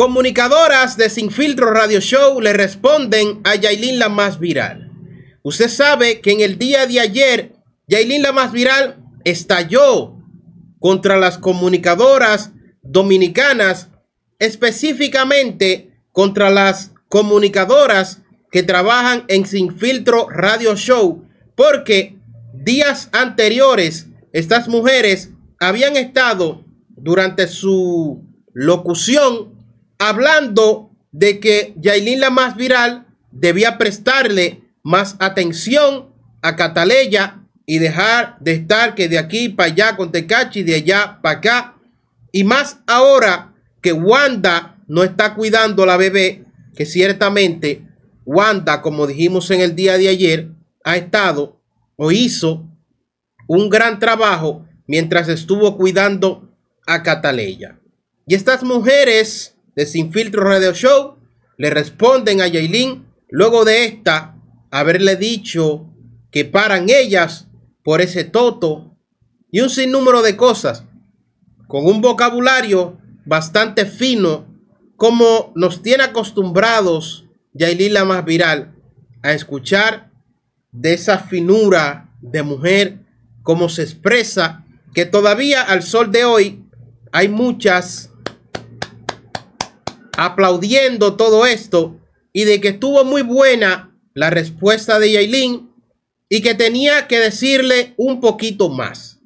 Comunicadoras de Sin Filtro Radio Show le responden a Yailin la más viral. Usted sabe que en el día de ayer, Yailin la más viral estalló contra las comunicadoras dominicanas, específicamente contra las comunicadoras que trabajan en Sin Filtro Radio Show, porque días anteriores estas mujeres habían estado durante su locución hablando de que Yailin la más viral debía prestarle más atención a Cataleya y dejar de estar que de aquí para allá con Tecachi, de allá para acá. Y más ahora que Wanda no está cuidando a la bebé, que ciertamente Wanda, como dijimos en el día de ayer, ha estado o hizo un gran trabajo mientras estuvo cuidando a Cataleya. Y estas mujeres de Sin Filtro Radio Show le responden a Yailin luego de esta haberle dicho que paran ellas por ese toto y un sinnúmero de cosas con un vocabulario bastante fino como nos tiene acostumbrados Yailin la más viral a escuchar de esa finura de mujer como se expresa que todavía al sol de hoy hay muchas aplaudiendo todo esto y de que estuvo muy buena la respuesta de Yailin y que tenía que decirle un poquito más.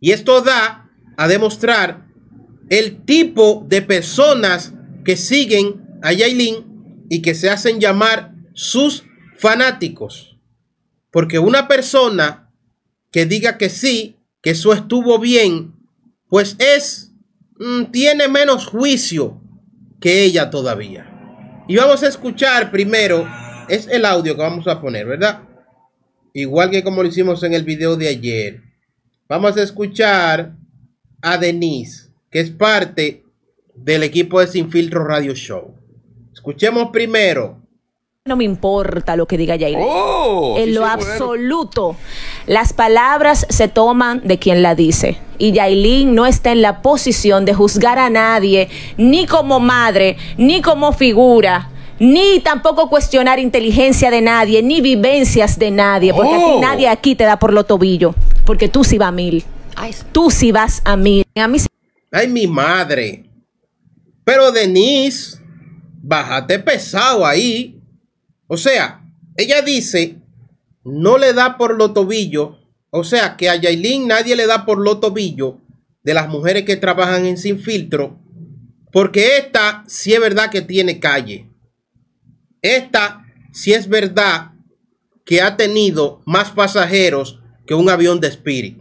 Y esto da a demostrar el tipo de personas que siguen a Yailin y que se hacen llamar sus fanáticos. Porque una persona que diga que sí, que eso estuvo bien, pues es, mm, tiene menos juicio que ella todavía. Y vamos a escuchar primero, es el audio que vamos a poner, ¿verdad? Igual que como lo hicimos en el video de ayer. Vamos a escuchar a Denise, que es parte del equipo de Sin Filtro Radio Show. Escuchemos primero no me importa lo que diga Yair. Oh, en lo absoluto, las palabras se toman de quien la dice y Yailin no está en la posición de juzgar a nadie, ni como madre, ni como figura, ni tampoco cuestionar inteligencia de nadie, ni vivencias de nadie, porque oh. nadie aquí te da por lo tobillo, porque tú sí vas a mil. tú sí vas a mil. mí Ay, mi madre. Pero Denise, bájate pesado ahí. O sea, ella dice, no le da por lo tobillo. O sea que a Yailin nadie le da por lo tobillo de las mujeres que trabajan en Sin Filtro, porque esta sí es verdad que tiene calle. Esta sí es verdad que ha tenido más pasajeros que un avión de Spirit.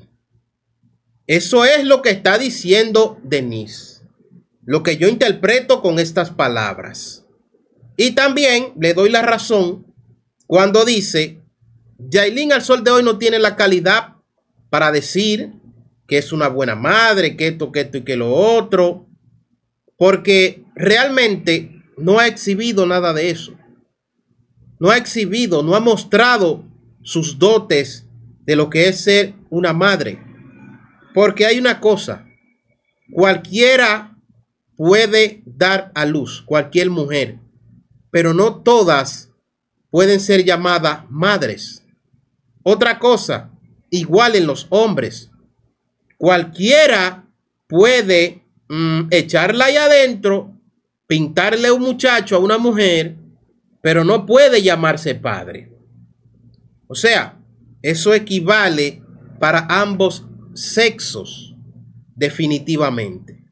Eso es lo que está diciendo Denise. Lo que yo interpreto con estas palabras. Y también le doy la razón cuando dice Yailin al sol de hoy no tiene la calidad para decir que es una buena madre, que esto, que esto y que lo otro, porque realmente no ha exhibido nada de eso. No ha exhibido, no ha mostrado sus dotes de lo que es ser una madre. Porque hay una cosa, cualquiera puede dar a luz, cualquier mujer, pero no todas pueden ser llamadas madres. Otra cosa, igual en los hombres. Cualquiera puede mm, echarla ahí adentro, pintarle un muchacho, a una mujer, pero no puede llamarse padre. O sea, eso equivale para ambos sexos, definitivamente.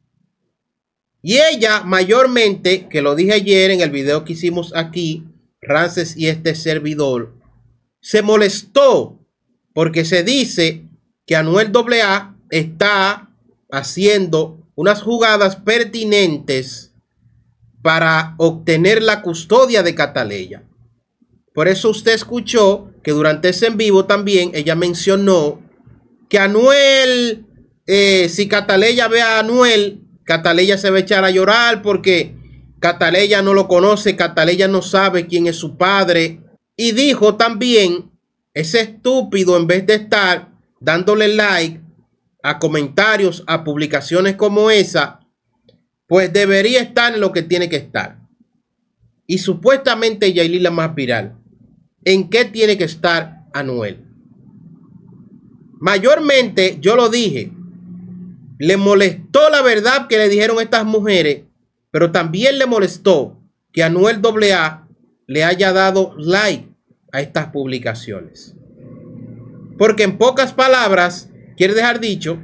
Y ella mayormente, que lo dije ayer en el video que hicimos aquí, Rances y este servidor, se molestó porque se dice que Anuel AA está haciendo unas jugadas pertinentes para obtener la custodia de Cataleya. Por eso usted escuchó que durante ese en vivo también ella mencionó que Anuel, eh, si Cataleya ve a Anuel, Cataleya se va a echar a llorar porque Cataleya no lo conoce, Cataleya no sabe quién es su padre, y dijo también, ese estúpido en vez de estar dándole like a comentarios, a publicaciones como esa, pues debería estar en lo que tiene que estar. Y supuestamente Yailila más viral. ¿En qué tiene que estar Anuel? Mayormente, yo lo dije, le molestó la verdad que le dijeron estas mujeres, pero también le molestó que Anuel AA le haya dado like a estas publicaciones. Porque en pocas palabras, quiere dejar dicho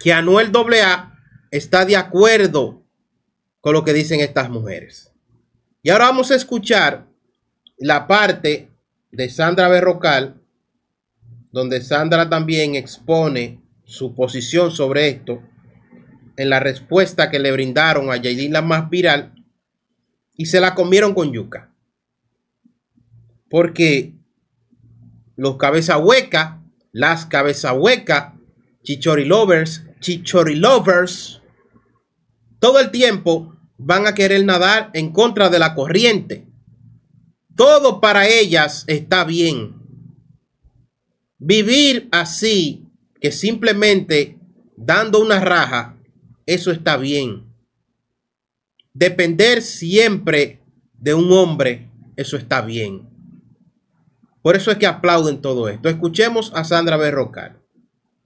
que Anuel a está de acuerdo con lo que dicen estas mujeres. Y ahora vamos a escuchar la parte de Sandra Berrocal, donde Sandra también expone su posición sobre esto en la respuesta que le brindaron a Yailin la más viral y se la comieron con yuca. Porque los cabeza hueca, las cabeza hueca, chichori lovers, chichori lovers, todo el tiempo van a querer nadar en contra de la corriente. Todo para ellas está bien. Vivir así, que simplemente dando una raja, eso está bien. Depender siempre de un hombre, eso está bien. Por eso es que aplauden todo esto. Escuchemos a Sandra Berrocal.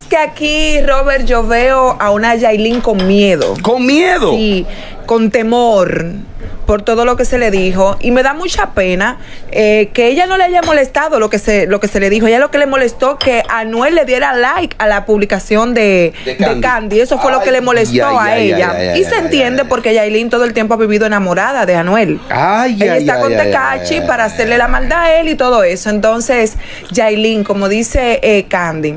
Es que aquí, Robert, yo veo a una Yailin con miedo. ¿Con miedo? Sí, con temor por todo lo que se le dijo y me da mucha pena eh, que ella no le haya molestado lo que se lo que se le dijo. Ella lo que le molestó que Anuel le diera like a la publicación de, Candy. Eso fue lo que le molestó a ella. y se entiende porque Yailin todo el tiempo ha vivido enamorada de Anuel. Ay, ella está con Tecachi para hacerle la maldad a él y todo eso. Entonces, Yailin, como dice eh, Candy,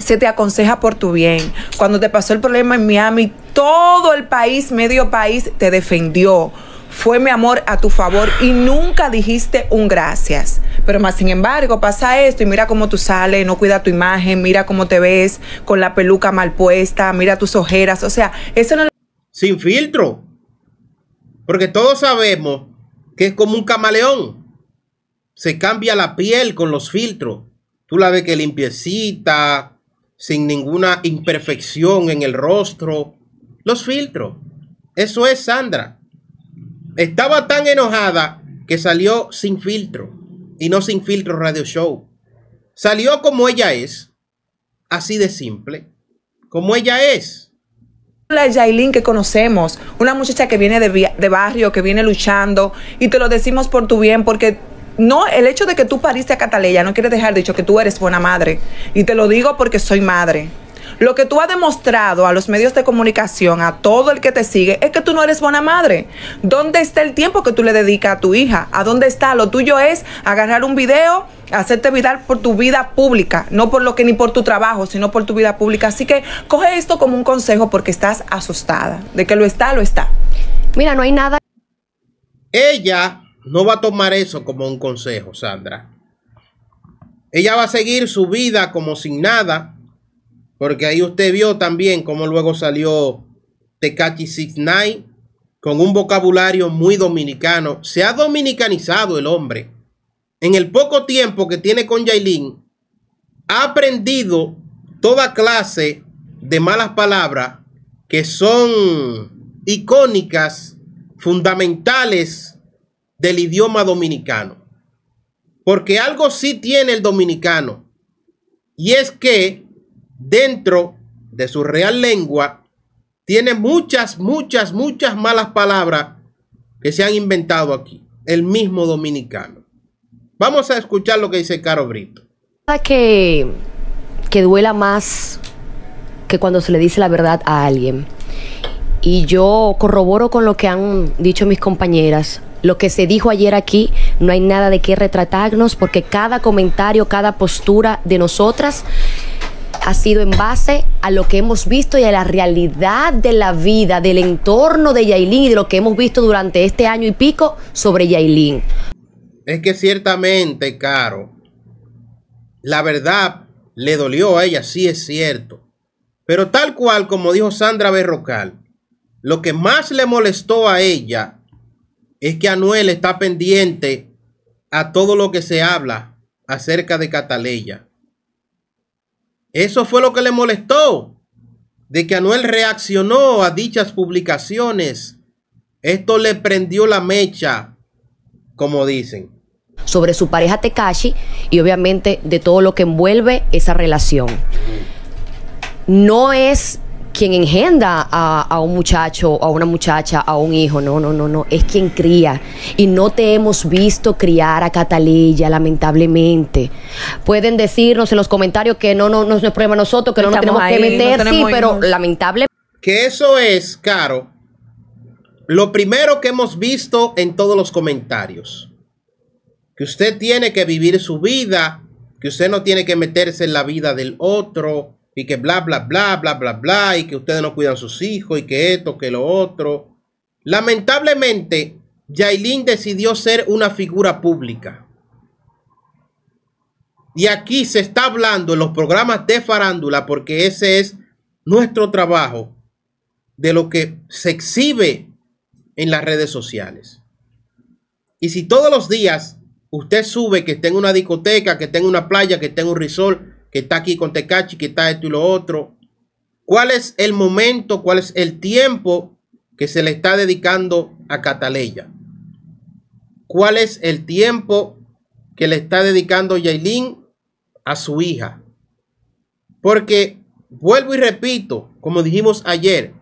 se te aconseja por tu bien. Cuando te pasó el problema en Miami, todo el país, medio país, te defendió fue mi amor a tu favor y nunca dijiste un gracias. Pero más sin embargo pasa esto y mira cómo tú sales, no cuida tu imagen, mira cómo te ves con la peluca mal puesta, mira tus ojeras, o sea, eso no... Sin filtro. Porque todos sabemos que es como un camaleón. Se cambia la piel con los filtros. Tú la ves que limpiecita, sin ninguna imperfección en el rostro. Los filtros. Eso es Sandra. Estaba tan enojada que salió sin filtro y no sin filtro radio show. Salió como ella es, así de simple, como ella es la Yailin que conocemos, una muchacha que viene de, barrio, que viene luchando, y te lo decimos por tu bien, porque no, el hecho de que tú pariste a Cataleya no quiere dejar dicho que tú eres buena madre. Y te lo digo porque soy madre. Lo que tú has demostrado a los medios de comunicación, a todo el que te sigue, es que tú no eres buena madre. ¿Dónde está el tiempo que tú le dedicas a tu hija? ¿A dónde está? Lo tuyo es agarrar un video, hacerte viral por tu vida pública, no por lo que ni por tu trabajo, sino por tu vida pública. Así que coge esto como un consejo porque estás asustada. De que lo está, lo está. Mira, no hay nada. Ella no va a tomar eso como un consejo, Sandra. Ella va a seguir su vida como sin nada. Porque ahí usted vio también cómo luego salió Tecachi Six con un vocabulario muy dominicano. Se ha dominicanizado el hombre. En el poco tiempo que tiene con Yailin, ha aprendido toda clase de malas palabras que son icónicas, fundamentales del idioma dominicano. Porque algo sí tiene el dominicano. Y es que dentro de su real lengua tiene muchas, muchas, muchas malas palabras que se han inventado aquí, el mismo dominicano. Vamos a escuchar lo que dice Caro Brito. Que, que duela más que cuando se le dice la verdad a alguien. Y yo corroboro con lo que han dicho mis compañeras. Lo que se dijo ayer aquí, no hay nada de qué retratarnos porque cada comentario, cada postura de nosotras ha sido en base a lo que hemos visto y a la realidad de la vida, del entorno de Yailin y de lo que hemos visto durante este año y pico sobre Yailin. Es que ciertamente, Caro, la verdad le dolió a ella, sí es cierto. Pero tal cual como dijo Sandra Berrocal, lo que más le molestó a ella es que Anuel está pendiente a todo lo que se habla acerca de Cataleya. Eso fue lo que le molestó, de que Anuel reaccionó a dichas publicaciones. Esto le prendió la mecha, como dicen. Sobre su pareja Tekashi y obviamente de todo lo que envuelve esa relación. No es quien engenda a, un muchacho, a una muchacha, a un hijo. No, no, no, no. Es quien cría. Y no te hemos visto criar a catalilla lamentablemente. Pueden decirnos en los comentarios que no, no, no es problema nosotros, que no, nos tenemos que meter, sí, pero lamentablemente. Que eso es, Caro, lo primero que hemos visto en todos los comentarios. Que usted tiene que vivir su vida, que usted no tiene que meterse en la vida del otro y que bla, bla, bla, bla, bla, bla, y que ustedes no cuidan a sus hijos, y que esto, que lo otro. Lamentablemente, Yailin decidió ser una figura pública. Y aquí se está hablando en los programas de farándula, porque ese es nuestro trabajo, de lo que se exhibe en las redes sociales. Y si todos los días usted sube que tenga una discoteca, que tenga una playa, que tenga un resort, que está aquí con Tecachi, que está esto y lo otro. ¿Cuál es el momento, cuál es el tiempo que se le está dedicando a Cataleya? ¿Cuál es el tiempo que le está dedicando Yailin a su hija? Porque, vuelvo y repito, como dijimos ayer,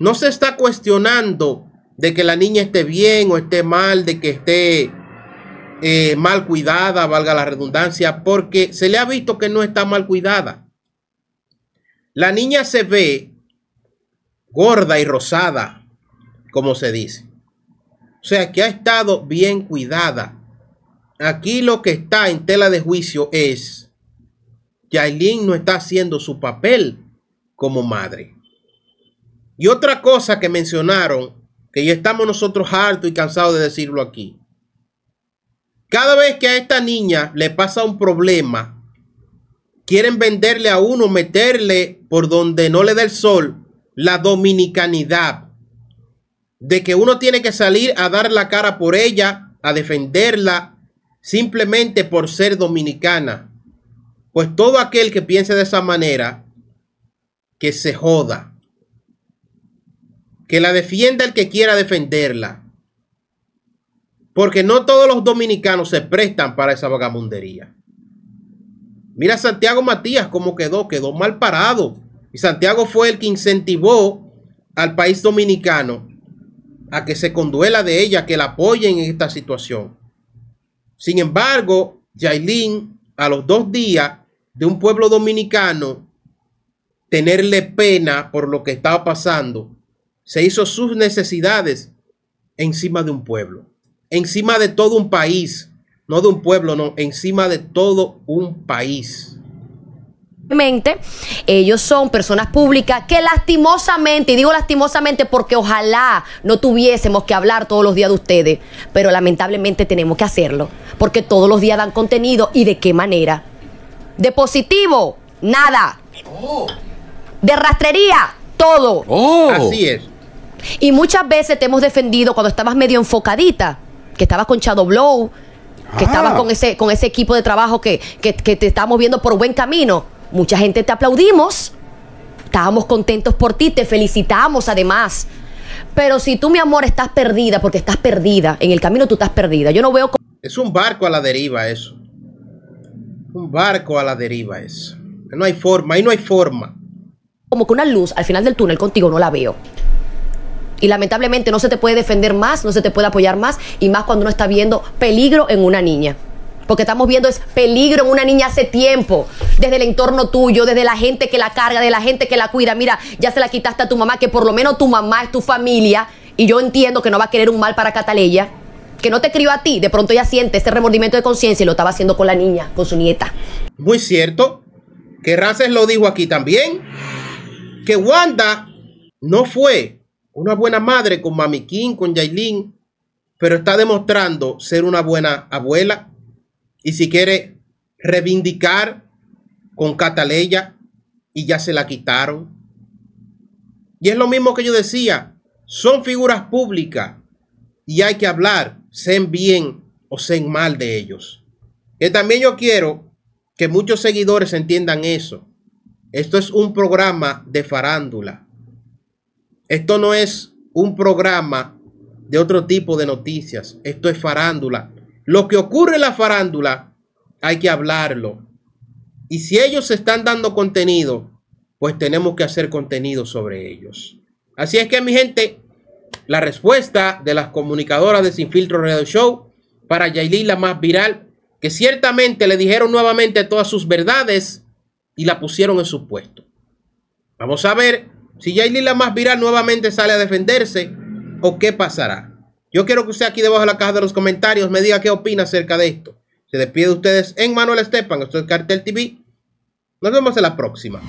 no se está cuestionando de que la niña esté bien o esté mal, de que esté eh, mal cuidada, valga la redundancia, porque se le ha visto que no está mal cuidada. La niña se ve gorda y rosada, como se dice. O sea, que ha estado bien cuidada. Aquí lo que está en tela de juicio es que Aileen no está haciendo su papel como madre. Y otra cosa que mencionaron, que ya estamos nosotros hartos y cansados de decirlo aquí cada vez que a esta niña le pasa un problema, quieren venderle a uno, meterle por donde no le dé el sol, la dominicanidad. De que uno tiene que salir a dar la cara por ella, a defenderla, simplemente por ser dominicana. Pues todo aquel que piense de esa manera, que se joda. Que la defienda el que quiera defenderla porque no todos los dominicanos se prestan para esa vagabundería. Mira Santiago Matías cómo quedó, quedó mal parado. Y Santiago fue el que incentivó al país dominicano a que se conduela de ella, que la apoyen en esta situación. Sin embargo, Jailín a los dos días de un pueblo dominicano tenerle pena por lo que estaba pasando, se hizo sus necesidades encima de un pueblo encima de todo un país, no de un pueblo, no, encima de todo un país. ellos son personas públicas que lastimosamente, y digo lastimosamente porque ojalá no tuviésemos que hablar todos los días de ustedes, pero lamentablemente tenemos que hacerlo, porque todos los días dan contenido y de qué manera. De positivo, nada. Oh. De rastrería, todo. Oh. Así es. Y muchas veces te hemos defendido cuando estabas medio enfocadita que estabas con Shadow Blow, que ah. estabas con ese, con ese equipo de trabajo que, que, te estamos viendo por buen camino. Mucha gente te aplaudimos, estábamos contentos por ti, te felicitamos además. Pero si tú, mi amor, estás perdida, porque estás perdida, en el camino tú estás perdida. Yo no veo... Es un barco a la deriva eso. Un barco a la deriva eso. No hay forma, ahí no hay forma. Como que una luz al final del túnel contigo no la veo. Y lamentablemente no se te puede defender más, no se te puede apoyar más, y más cuando uno está viendo peligro en una niña. Porque estamos viendo es peligro en una niña hace tiempo, desde el entorno tuyo, desde la gente que la carga, de la gente que la cuida. Mira, ya se la quitaste a tu mamá, que por lo menos tu mamá es tu familia, y yo entiendo que no va a querer un mal para Cataleya, que no te crió a ti, de pronto ella siente ese remordimiento de conciencia y lo estaba haciendo con la niña, con su nieta. Muy cierto, que Races lo dijo aquí también, que Wanda no fue una buena madre con Mami King, con Yailin, pero está demostrando ser una buena abuela. Y si quiere reivindicar con Cataleya y ya se la quitaron. Y es lo mismo que yo decía, son figuras públicas y hay que hablar, sean bien o sean mal de ellos. Que también yo quiero que muchos seguidores entiendan eso. Esto es un programa de farándula. Esto no es un programa de otro tipo de noticias. Esto es farándula. Lo que ocurre en la farándula hay que hablarlo. Y si ellos están dando contenido, pues tenemos que hacer contenido sobre ellos. Así es que mi gente, la respuesta de las comunicadoras de Sin Filtro Radio Show para Yailin la más viral, que ciertamente le dijeron nuevamente todas sus verdades y la pusieron en su puesto. Vamos a ver si Jay la más viral nuevamente sale a defenderse, ¿o qué pasará? Yo quiero que usted aquí debajo de la caja de los comentarios me diga qué opina acerca de esto. Se despide de ustedes en Manuel Estepan, esto es Cartel TV. Nos vemos en la próxima.